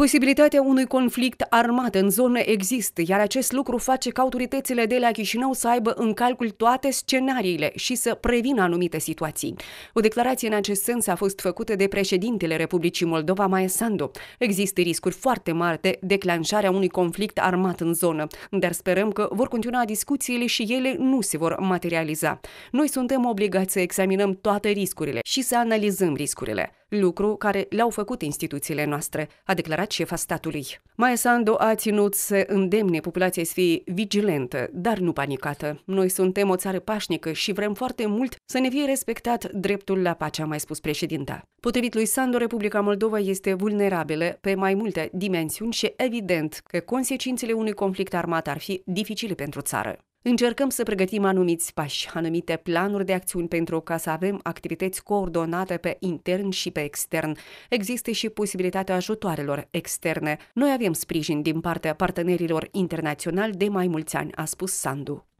Posibilitatea unui conflict armat în zonă există, iar acest lucru face ca autoritățile de la Chișinău să aibă în calcul toate scenariile și să prevină anumite situații. O declarație în acest sens a fost făcută de președintele Republicii Moldova, Maia Sandu. Există riscuri foarte mari de declanșarea unui conflict armat în zonă, dar sperăm că vor continua discuțiile și ele nu se vor materializa. Noi suntem obligați să examinăm toate riscurile și să analizăm riscurile lucru care le-au făcut instituțiile noastre, a declarat șefa statului. Maia Sandu a ținut să îndemne populația să fie vigilentă, dar nu panicată. Noi suntem o țară pașnică și vrem foarte mult să ne fie respectat dreptul la pace, a mai spus președinta. Potrivit lui Sandu, Republica Moldova este vulnerabilă pe mai multe dimensiuni și evident că consecințele unui conflict armat ar fi dificile pentru țară. Încercăm să pregătim anumiți pași, anumite planuri de acțiuni pentru ca să avem activități coordonate pe intern și pe extern. Există și posibilitatea ajutoarelor externe. Noi avem sprijin din partea partenerilor internaționali de mai mulți ani, a spus Sandu.